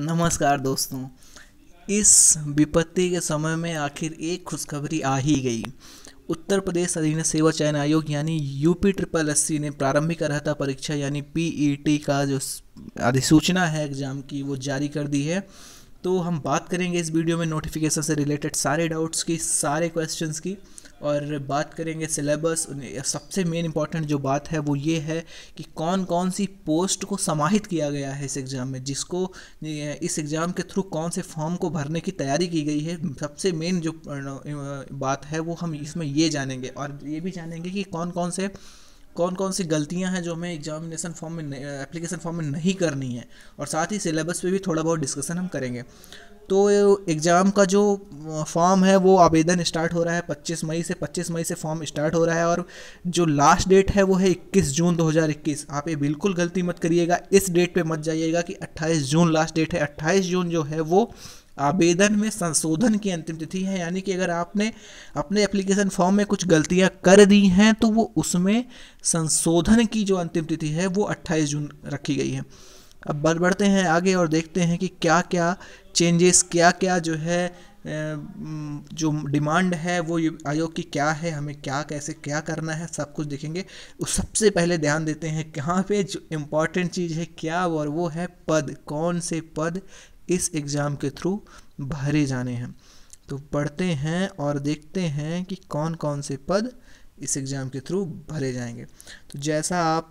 नमस्कार दोस्तों इस विपत्ति के समय में आखिर एक खुशखबरी आ ही गई उत्तर प्रदेश अधीन सेवा चयन आयोग यानी यूपी ट्रिपल एस ने प्रारंभिक अर्हता परीक्षा यानी पीईटी का जो अधिसूचना है एग्ज़ाम की वो जारी कर दी है तो हम बात करेंगे इस वीडियो में नोटिफिकेशन से रिलेटेड सारे डाउट्स की सारे क्वेश्चंस की और बात करेंगे सिलेबस सबसे मेन इंपॉर्टेंट जो बात है वो ये है कि कौन कौन सी पोस्ट को समाहित किया गया है इस एग्ज़ाम में जिसको इस एग्ज़ाम के थ्रू कौन से फॉर्म को भरने की तैयारी की गई है सबसे मेन जो बात है वो हम इसमें ये जानेंगे और ये भी जानेंगे कि कौन कौन से कौन कौन सी गलतियां हैं जो हमें एग्जामिनेशन फॉर्म में एप्लीकेशन फॉर्म में नहीं करनी है और साथ ही सिलेबस पे भी थोड़ा बहुत डिस्कशन हम करेंगे तो एग्ज़ाम का जो फॉर्म है वो आवेदन स्टार्ट हो रहा है 25 मई से 25 मई से फॉर्म स्टार्ट हो रहा है और जो लास्ट डेट है वो है 21 जून 2021 आप ये बिल्कुल गलती मत करिएगा इस डेट पे मत जाइएगा कि 28 जून लास्ट डेट है 28 जून जो है वो आवेदन में संशोधन की अंतिम तिथि है यानी कि अगर आपने अपने एप्लीकेशन फॉर्म में कुछ गलतियां कर दी हैं तो वो उसमें संशोधन की जो अंतिम तिथि है वो 28 जून रखी गई है अब बढ़ बढ़ते हैं आगे और देखते हैं कि क्या क्या चेंजेस क्या क्या जो है जो डिमांड है वो आयोग की क्या है हमें क्या कैसे क्या करना है सब कुछ देखेंगे उस सबसे पहले ध्यान देते हैं कहाँ पे जो इम्पॉर्टेंट चीज़ है क्या और वो है पद कौन से पद इस एग्ज़ाम के थ्रू भरे जाने हैं तो पढ़ते हैं और देखते हैं कि कौन कौन से पद इस एग्ज़ाम के थ्रू भरे जाएंगे तो जैसा आप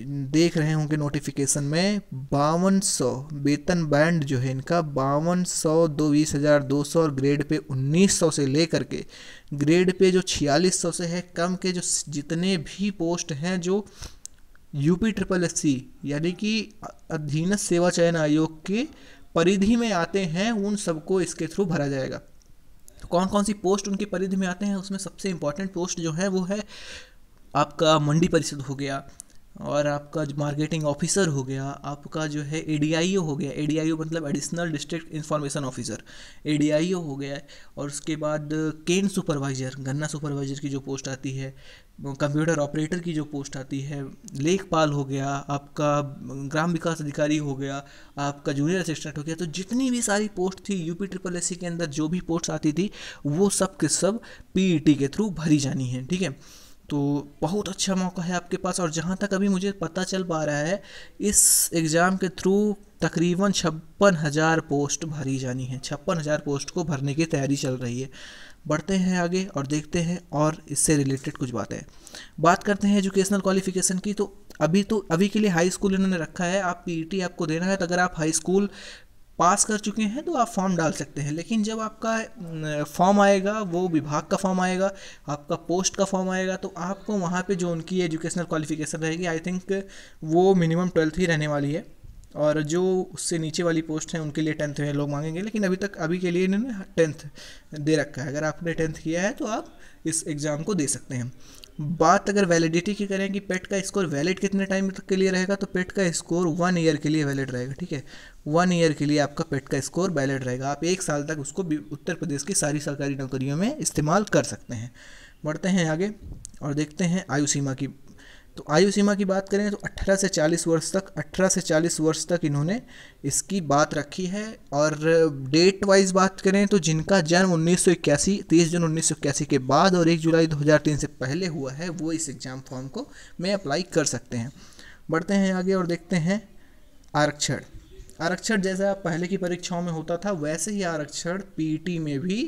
देख रहे होंगे नोटिफिकेशन में बावन सौ वेतन बैंड जो है इनका बावन सौ दो बीस हज़ार दो सौ और ग्रेड पे उन्नीस सौ से लेकर के ग्रेड पे जो छियालीस सौ से है कम के जो जितने भी पोस्ट हैं जो यूपी ट्रिपल एस सी यानी कि अधीन सेवा चयन आयोग के परिधि में आते हैं उन सबको इसके थ्रू भरा जाएगा तो कौन कौन सी पोस्ट उनकी परिधि में आते हैं उसमें सबसे इंपॉर्टेंट पोस्ट जो है वो है आपका मंडी परिषद हो गया और आपका जो मार्केटिंग ऑफिसर हो गया आपका जो है ए हो गया ए मतलब एडिशनल डिस्ट्रिक्ट इंफॉर्मेशन ऑफिसर ए हो गया और उसके बाद केन सुपरवाइज़र गन्ना सुपरवाइज़र की जो पोस्ट आती है कंप्यूटर ऑपरेटर की जो पोस्ट आती है लेखपाल हो गया आपका ग्राम विकास अधिकारी हो गया आपका जूनियर असिस्टेंट हो गया तो जितनी भी सारी पोस्ट थी यूपी ट्रिपल एस के अंदर जो भी पोस्ट आती थी वो सब के सब पी e के थ्रू भरी जानी है ठीक है तो बहुत अच्छा मौका है आपके पास और जहाँ तक अभी मुझे पता चल पा रहा है इस एग्ज़ाम के थ्रू तकरीबन छप्पन हज़ार पोस्ट भरी जानी है छप्पन हज़ार पोस्ट को भरने की तैयारी चल रही है बढ़ते हैं आगे और देखते हैं और इससे रिलेटेड कुछ बातें बात करते हैं एजुकेशनल क्वालिफिकेशन की तो अभी तो अभी के लिए हाई स्कूल इन्होंने रखा है आप पीटी e आपको देना है तो अगर आप हाई स्कूल पास कर चुके हैं तो आप फॉर्म डाल सकते हैं लेकिन जब आपका फॉर्म आएगा वो विभाग का फॉर्म आएगा आपका पोस्ट का फॉर्म आएगा तो आपको वहाँ पे जो उनकी एजुकेशनल क्वालिफिकेशन रहेगी आई थिंक वो मिनिमम ट्वेल्थ ही रहने वाली है और जो उससे नीचे वाली पोस्ट हैं उनके लिए टेंथ में लोग मांगेंगे लेकिन अभी तक अभी के लिए इन्होंने टेंथ दे रखा है अगर आपने टेंथ किया है तो आप इस एग्ज़ाम को दे सकते हैं बात अगर वैलिडिटी की करें कि पेट का स्कोर वैलिड कितने टाइम तक के लिए रहेगा तो पेट का स्कोर वन ईयर के लिए वैलिड रहेगा ठीक है वन ईयर के लिए आपका पेट का स्कोर वैलिड रहेगा आप एक साल तक उसको उत्तर प्रदेश की सारी सरकारी नौकरियों में इस्तेमाल कर सकते हैं बढ़ते हैं आगे और देखते हैं आयु सीमा की तो आयु सीमा की बात करें तो 18 से 40 वर्ष तक 18 से 40 वर्ष तक इन्होंने इसकी बात रखी है और डेट वाइज बात करें तो जिनका जन्म उन्नीस तीस जून उन्नीस के बाद और 1 जुलाई 2003 से पहले हुआ है वो इस एग्ज़ाम फॉर्म को में अप्लाई कर सकते हैं बढ़ते हैं आगे और देखते हैं आरक्षण आरक्षण जैसा पहले की परीक्षाओं में होता था वैसे ही आरक्षण पी में भी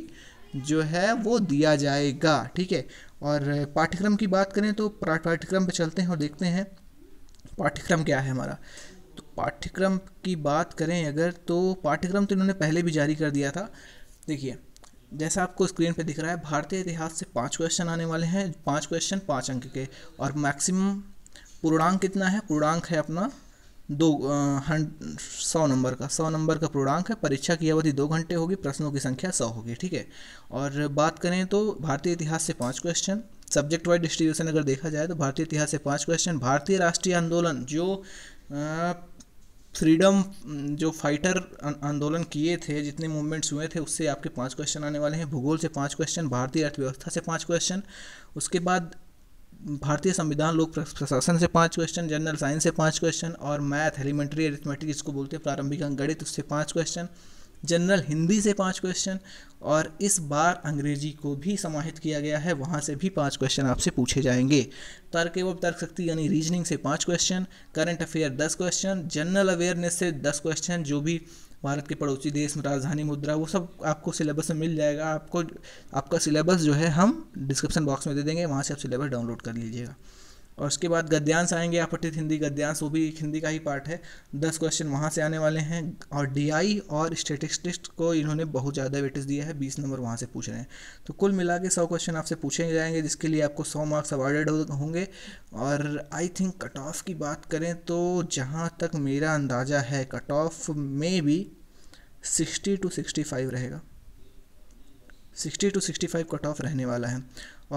जो है वो दिया जाएगा ठीक है और पाठ्यक्रम की बात करें तो पाठ्यक्रम पे चलते हैं और देखते हैं पाठ्यक्रम क्या है हमारा तो पाठ्यक्रम की बात करें अगर तो पाठ्यक्रम तो इन्होंने पहले भी जारी कर दिया था देखिए जैसा आपको स्क्रीन पे दिख रहा है भारतीय इतिहास से पांच क्वेश्चन आने वाले हैं पांच क्वेश्चन पांच अंक के और मैक्सिमम पूर्णांक कितना है पूर्णांक है अपना दो सौ नंबर का सौ नंबर का पूर्णांक है परीक्षा की अवधि दो घंटे होगी प्रश्नों की संख्या सौ होगी ठीक है और बात करें तो भारतीय इतिहास से पाँच क्वेश्चन सब्जेक्ट वाइज डिस्ट्रीब्यूशन अगर देखा जाए तो भारतीय इतिहास से पाँच क्वेश्चन भारतीय राष्ट्रीय आंदोलन जो फ्रीडम जो फाइटर अं-, आंदोलन किए थे जितने मूवमेंट्स हुए थे उससे आपके पांच क्वेश्चन आने वाले हैं भूगोल से पांच क्वेश्चन भारतीय अर्थव्यवस्था से पांच क्वेश्चन उसके बाद भारतीय संविधान लोक प्रशासन से पाँच क्वेश्चन जनरल साइंस से पाँच क्वेश्चन और मैथ एलिमेंट्री एरिथमेटिक इसको बोलते हैं प्रारंभिक अंक गणित उससे पाँच क्वेश्चन जनरल हिंदी से पाँच क्वेश्चन और इस बार अंग्रेजी को भी समाहित किया गया है वहाँ से भी पाँच क्वेश्चन आपसे पूछे जाएंगे तर्क एवं तर्क शक्ति यानी रीजनिंग से पाँच क्वेश्चन करंट अफेयर दस क्वेश्चन जनरल अवेयरनेस से दस क्वेश्चन जो भी भारत के पड़ोसी देश में राजधानी मुद्रा वो सब आपको सिलेबस में मिल जाएगा आपको आपका सिलेबस जो है हम डिस्क्रिप्शन बॉक्स में दे देंगे वहाँ से आप सिलेबस डाउनलोड कर लीजिएगा और उसके बाद गद्यांश आएंगे आपटित हिंदी गद्यांश वो भी एक हिंदी का ही पार्ट है दस क्वेश्चन वहाँ से आने वाले हैं और डी और स्टेटिस्टिक्स को इन्होंने बहुत ज़्यादा वेटेज दिया है बीस नंबर वहाँ से पूछ रहे हैं तो कुल मिला के सौ क्वेश्चन आपसे पूछे जाएंगे जिसके लिए आपको सौ मार्क्स अवार्डेड होंगे और आई थिंक कट ऑफ की बात करें तो जहाँ तक मेरा अंदाज़ा है कट ऑफ में भी सिक्सटी टू सिक्सटी फाइव रहेगा sixty two sixty five cut off रहने वाला है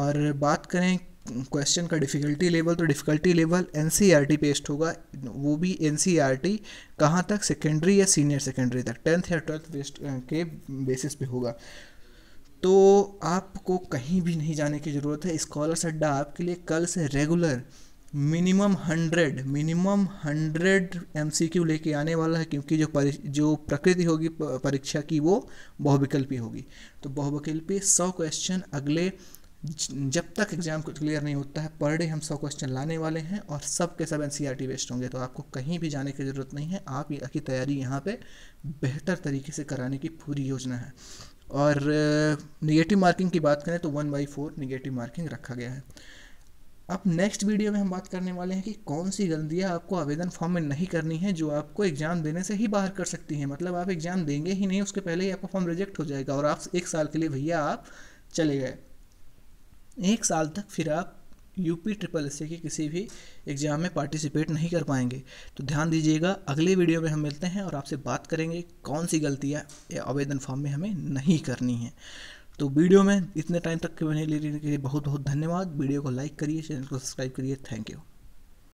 और बात करें क्वेश्चन का डिफ़िकल्टी लेवल तो difficulty level N C R T based होगा वो भी एन सी आर टी कहाँ तक सेकेंडरी या सीनियर सेकेंडरी तक टेंथ या ट्वेल्थ बेस्ट के बेसिस पे होगा तो आपको कहीं भी नहीं जाने की ज़रूरत है स्कॉलर्स अड्डा आपके लिए कल से regular minimum hundred minimum hundred M C Q लेके आने वाला है क्योंकि जो जो प्रकृति होगी परीक्षा की वो बहुविकल्पी होगी तो बहुविकल्पी सौ क्वेश्चन अगले जब तक एग्ज़ाम को क्लियर नहीं होता है पर डे हम सौ क्वेश्चन लाने वाले हैं और सब के सब N C R T based होंगे तो आपको कहीं भी जाने की ज़रूरत नहीं है आप की तैयारी यहाँ पर बेहतर तरीके से कराने की पूरी योजना है और निगेटिव मार्किंग की बात करें तो one by four negative marking रखा गया है अब नेक्स्ट वीडियो में हम बात करने वाले हैं कि कौन सी गलतियाँ आपको आवेदन फॉर्म में नहीं करनी है जो आपको एग्ज़ाम देने से ही बाहर कर सकती हैं मतलब आप एग्ज़ाम देंगे ही नहीं उसके पहले ही आपका फॉर्म रिजेक्ट हो जाएगा और आप एक साल के लिए भैया आप चले गए एक साल तक फिर आप यूपी ट्रिपल एस के किसी भी एग्ज़ाम में पार्टिसिपेट नहीं कर पाएंगे तो ध्यान दीजिएगा अगले वीडियो में हम मिलते हैं और आपसे बात करेंगे कौन सी गलतियाँ आवेदन फॉर्म में हमें नहीं करनी है तो वीडियो में इतने टाइम तक के बने लेने के लिए बहुत बहुत धन्यवाद वीडियो को लाइक करिए चैनल को सब्सक्राइब करिए थैंक यू